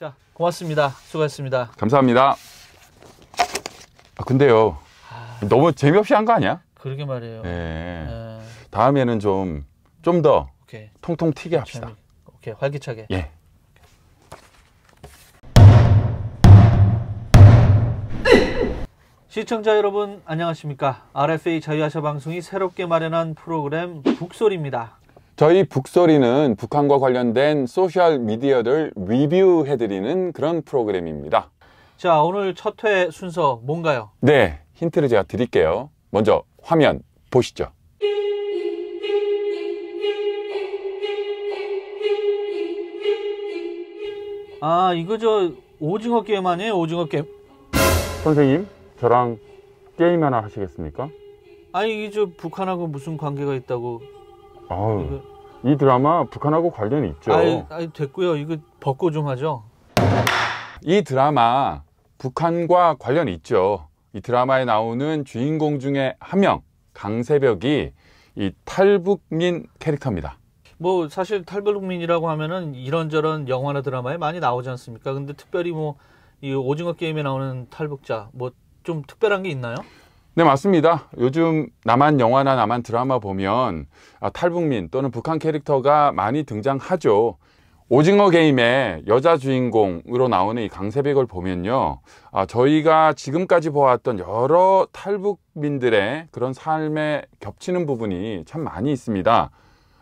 자, 고맙습니다. 수고했습니다. 감사합니다. 아, 근데요. 아... 너무 재미없이 한 거 아니야? 그러게 말이에요. 네. 아... 다음에는 좀 좀더 통통 튀게 합시다. 재미... 오케이, 활기차게. 예. 시청자 여러분 안녕하십니까 RFA 자유아시아 방송이 새롭게 마련한 프로그램 북소리입니다 저희 북소리는 북한과 관련된 소셜 미디어를 리뷰해드리는 그런 프로그램입니다. 자, 오늘 첫 회 순서 뭔가요? 네, 힌트를 제가 드릴게요. 먼저 화면 보시죠. 아, 이거 저 오징어 게임 아니에요? 오징어 게임. 선생님, 저랑 게임 하나 하시겠습니까? 아니, 이게 저 북한하고 무슨 관계가 있다고 아유, 이거... 이 드라마 북한하고 관련이 있죠. 아이, 아이, 됐고요. 이거 벗고 좀 하죠. 이 드라마 북한과 관련이 있죠. 이 드라마에 나오는 주인공 중에 한 명, 강세벽이 이 탈북민 캐릭터입니다. 뭐 사실 탈북민이라고 하면은 이런저런 영화나 드라마에 많이 나오지 않습니까? 근데 특별히 뭐 이 오징어 게임에 나오는 탈북자 뭐 좀 특별한 게 있나요? 네, 맞습니다. 요즘 남한 영화나 남한 드라마 보면 아, 탈북민 또는 북한 캐릭터가 많이 등장하죠. 오징어 게임의 여자 주인공으로 나오는 이 강세백을 보면요. 아, 저희가 지금까지 보았던 여러 탈북민들의 그런 삶에 겹치는 부분이 참 많이 있습니다.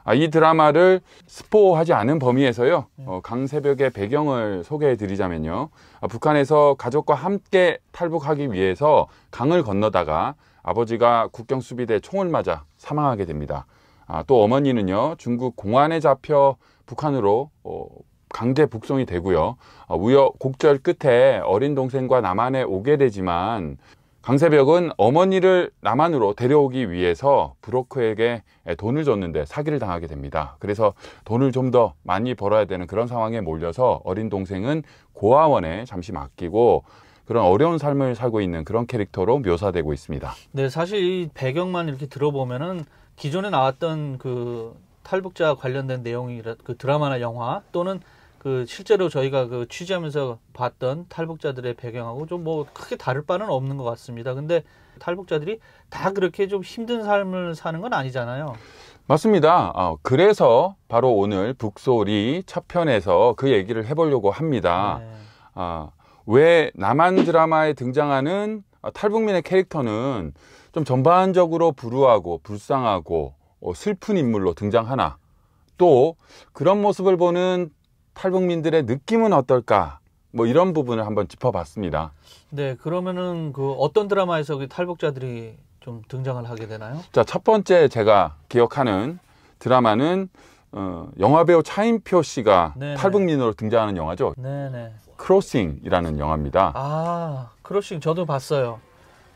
아, 이 드라마를 스포하지 않은 범위에서요. 어, 강새벽의 배경을 소개해드리자면요. 아, 북한에서 가족과 함께 탈북하기 위해서 강을 건너다가 아버지가 국경 수비대 총을 맞아 사망하게 됩니다. 아, 또 어머니는요 중국 공안에 잡혀 북한으로 어, 강제 북송이 되고요. 어, 우여 곡절 끝에 어린 동생과 남한에 오게 되지만 강세벽은 어머니를 남한으로 데려오기 위해서 브로커에게 돈을 줬는데 사기를 당하게 됩니다. 그래서 돈을 좀 더 많이 벌어야 되는 그런 상황에 몰려서 어린 동생은 고아원에 잠시 맡기고 그런 어려운 삶을 살고 있는 그런 캐릭터로 묘사되고 있습니다. 네, 사실 이 배경만 이렇게 들어보면은 기존에 나왔던 그 탈북자 관련된 내용이 그 드라마나 영화 또는 그 실제로 저희가 그 취재하면서 봤던 탈북자들의 배경하고 좀 뭐 크게 다를 바는 없는 것 같습니다. 근데 탈북자들이 다 그렇게 좀 힘든 삶을 사는 건 아니잖아요. 맞습니다. 어, 그래서 바로 오늘 북소리 첫편에서그 얘기를 해보려고 합니다. 네. 어, 왜 남한 드라마에 등장하는 아, 탈북민의 캐릭터는 좀 전반적으로 불우하고 불쌍하고 어, 슬픈 인물로 등장하나 또 그런 모습을 보는 탈북민들의 느낌은 어떨까? 뭐 이런 부분을 한번 짚어봤습니다. 네, 그러면은 그 어떤 드라마에서 그 탈북자들이 좀 등장을 하게 되나요? 자, 첫 번째 제가 기억하는 드라마는 어, 영화배우 차인표 씨가 네네. 네. 탈북민으로 등장하는 영화죠. 네네. 크로싱이라는 네. 영화입니다. 아, 크로싱 저도 봤어요.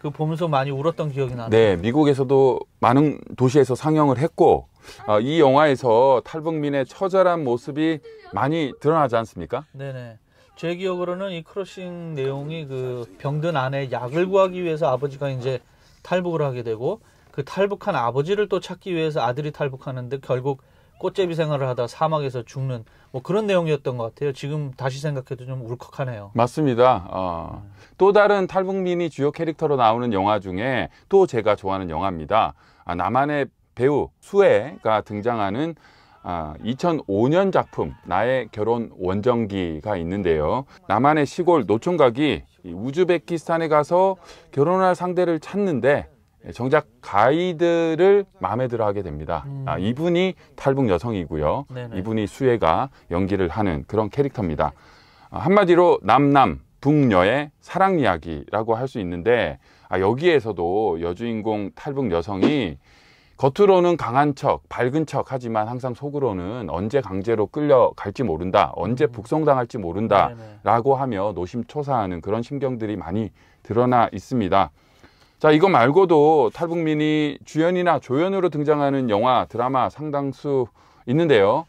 그 보면서 많이 울었던 기억이 나네요. 네, 미국에서도 많은 도시에서 상영을 했고 어, 이 영화에서 탈북민의 처절한 모습이 많이 드러나지 않습니까? 네네. 제 기억으로는 이크로싱 내용이 그 병든 아내 약을 구하기 위해서 아버지가 이제 탈북을 하게 되고 그 탈북한 아버지를 또 찾기 위해서 아들이 탈북하는데 결국 꽃제비 생활을 하다 사막에서 죽는 뭐 그런 내용이었던 것 같아요. 지금 다시 생각해도 좀 울컥하네요. 맞습니다. 어, 또 다른 탈북민이 주요 캐릭터로 나오는 영화 중에 또 제가 좋아하는 영화입니다. 아, 나만의 배우 수혜가 등장하는 아, 2005년 작품 나의 결혼 원정기가 있는데요. 나만의 시골 노총각이 우즈베키스탄에 가서 결혼할 상대를 찾는데 예, 정작 가이드를 마음에 들어 하게 됩니다. 음. 아, 이분이 탈북 여성이고요. 네네. 이분이 수혜가 연기를 하는 그런 캐릭터입니다. 아, 한마디로 남남 북녀의 사랑 이야기라고 할 수 있는데 아, 여기에서도 여주인공 탈북 여성이 겉으로는 강한 척, 밝은 척 하지만 항상 속으로는 언제 강제로 끌려갈지 모른다, 언제 음. 북송당할지 모른다라고 하며 노심초사하는 그런 심경들이 많이 드러나 있습니다. 자, 이거 말고도 탈북민이 주연이나 조연으로 등장하는 영화, 드라마 상당수 있는데요.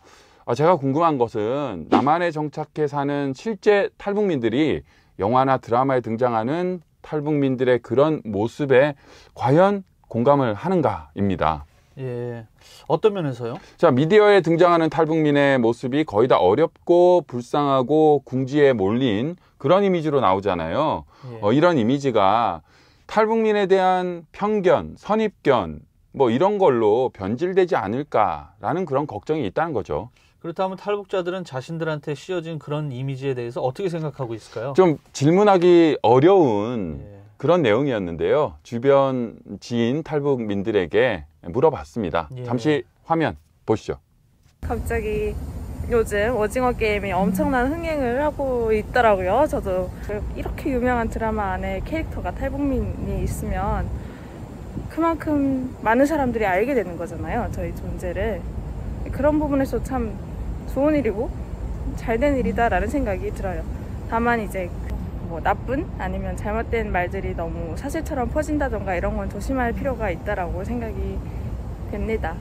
아, 제가 궁금한 것은 남한에 정착해 사는 실제 탈북민들이 영화나 드라마에 등장하는 탈북민들의 그런 모습에 과연 공감을 하는가입니다. 예. 어떤 면에서요? 자, 미디어에 등장하는 탈북민의 모습이 거의 다 어렵고 불쌍하고 궁지에 몰린 그런 이미지로 나오잖아요. 예. 어, 이런 이미지가 탈북민에 대한 편견, 선입견 뭐 이런 걸로 변질되지 않을까라는 그런 걱정이 있다는 거죠. 그렇다면 탈북자들은 자신들한테 씌어진 그런 이미지에 대해서 어떻게 생각하고 있을까요? 좀 질문하기 어려운 예. 그런 내용이었는데요. 주변 지인 탈북민들에게 물어봤습니다. 예. 잠시 화면 보시죠. 갑자기 요즘 오징어 게임이 엄청난 흥행을 하고 있더라고요. 저도 그 이렇게 유명한 드라마 안에 캐릭터가 탈북민이 있으면 그만큼 많은 사람들이 알게 되는 거잖아요. 저희 존재를. 그런 부분에서 참 좋은 일이고 잘된 일이다라는 생각이 들어요. 다만 이제 뭐 나쁜 아니면 잘못된 말들이 너무 사실처럼 퍼진다던가 이런 건 조심할 필요가 있다라고 생각이 됩니다.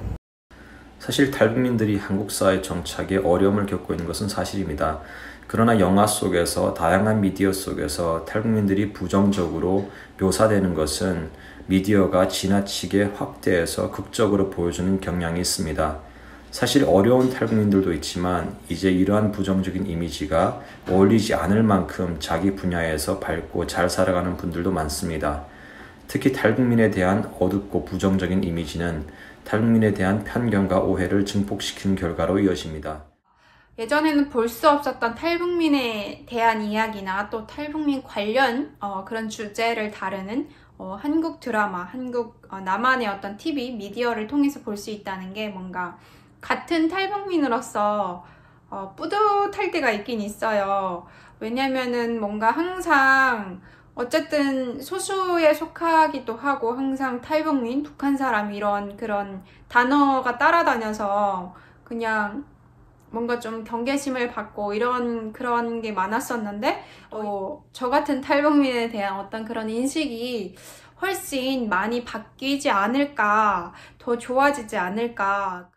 사실 탈북민들이 한국 사회 정착에 어려움을 겪고 있는 것은 사실입니다. 그러나 영화 속에서 다양한 미디어 속에서 탈북민들이 부정적으로 묘사되는 것은 미디어가 지나치게 확대해서 극적으로 보여주는 경향이 있습니다. 사실 어려운 탈북민들도 있지만 이제 이러한 부정적인 이미지가 어울리지 않을 만큼 자기 분야에서 밝고 잘 살아가는 분들도 많습니다. 특히 탈북민에 대한 어둡고 부정적인 이미지는 탈북민에 대한 편견과 오해를 증폭시킨 결과로 이어집니다. 예전에는 볼 수 없었던 탈북민에 대한 이야기나 또 탈북민 관련 어, 그런 주제를 다루는 어, 한국 드라마, 한국 어, 나만의 어떤 TV, 미디어를 통해서 볼 수 있다는 게 뭔가 같은 탈북민으로서 어, 뿌듯할 때가 있긴 있어요. 왜냐면은 뭔가 항상 어쨌든 소수에 속하기도 하고 항상 탈북민, 북한 사람 이런 그런 단어가 따라다녀서 그냥 뭔가 좀 경계심을 받고 이런 그런 게 많았었는데 어, 저 같은 탈북민에 대한 어떤 그런 인식이 훨씬 많이 바뀌지 않을까 더 좋아지지 않을까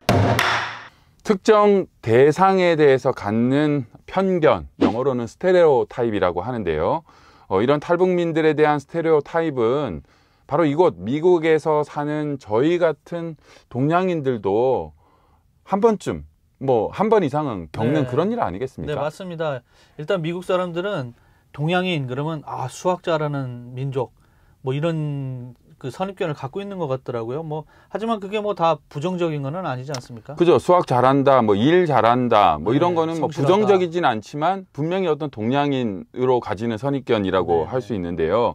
특정 대상에 대해서 갖는 편견 영어로는 스테레오타입이라고 하는데요 어, 이런 탈북민들에 대한 스테레오 타입은 바로 이곳 미국에서 사는 저희 같은 동양인들도 한 번쯤 뭐 한 번 이상은 겪는 네. 그런 일 아니겠습니까? 네 맞습니다. 일단 미국 사람들은 동양인 그러면 아 수학자라는 민족 뭐 이런 그 선입견을 갖고 있는 것 같더라고요. 뭐 하지만 그게 뭐 다 부정적인 거는 아니지 않습니까? 그죠. 수학 잘한다, 뭐 일 잘한다, 뭐 네, 이런 거는 뭐 성실하다. 뭐 부정적이진 않지만 분명히 어떤 동양인으로 가지는 선입견이라고 네. 할수 있는데요.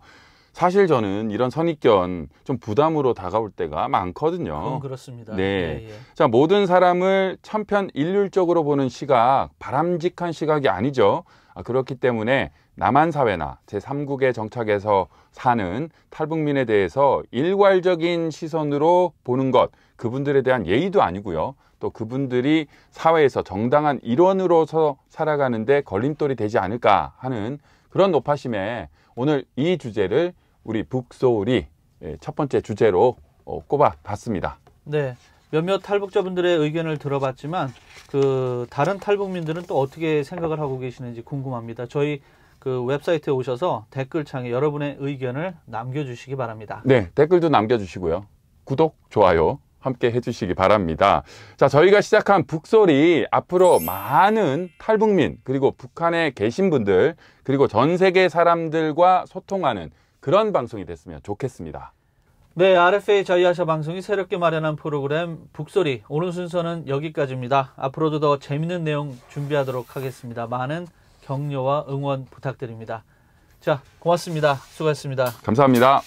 사실 저는 이런 선입견 좀 부담으로 다가올 때가 많거든요. 그렇습니다. 네. 예, 예. 자, 모든 사람을 천편일률적으로 보는 시각, 바람직한 시각이 아니죠. 아, 그렇기 때문에 남한 사회나 제3국에 정착해서 사는 탈북민에 대해서 일괄적인 시선으로 보는 것, 그분들에 대한 예의도 아니고요. 또 그분들이 사회에서 정당한 일원으로서 살아가는데 걸림돌이 되지 않을까 하는 그런 노파심에 오늘 이 주제를 우리 북소울이 예, 첫 번째 주제로 어, 꼽아봤습니다. 네. 몇몇 탈북자분들의 의견을 들어봤지만 그 다른 탈북민들은 또 어떻게 생각을 하고 계시는지 궁금합니다. 저희 그 웹사이트에 오셔서 댓글창에 여러분의 의견을 남겨주시기 바랍니다. 네, 댓글도 남겨주시고요. 구독, 좋아요 함께 해주시기 바랍니다. 자, 저희가 시작한 북소리 앞으로 많은 탈북민 그리고 북한에 계신 분들 그리고 전 세계 사람들과 소통하는 그런 방송이 됐으면 좋겠습니다. 네, RFA 자이아샤 방송이 새롭게 마련한 프로그램 북소리 오늘 순서는 여기까지입니다. 앞으로도 더 재밌는 내용 준비하도록 하겠습니다. 많은 격려와 응원 부탁드립니다. 자, 고맙습니다. 수고하셨습니다. 감사합니다.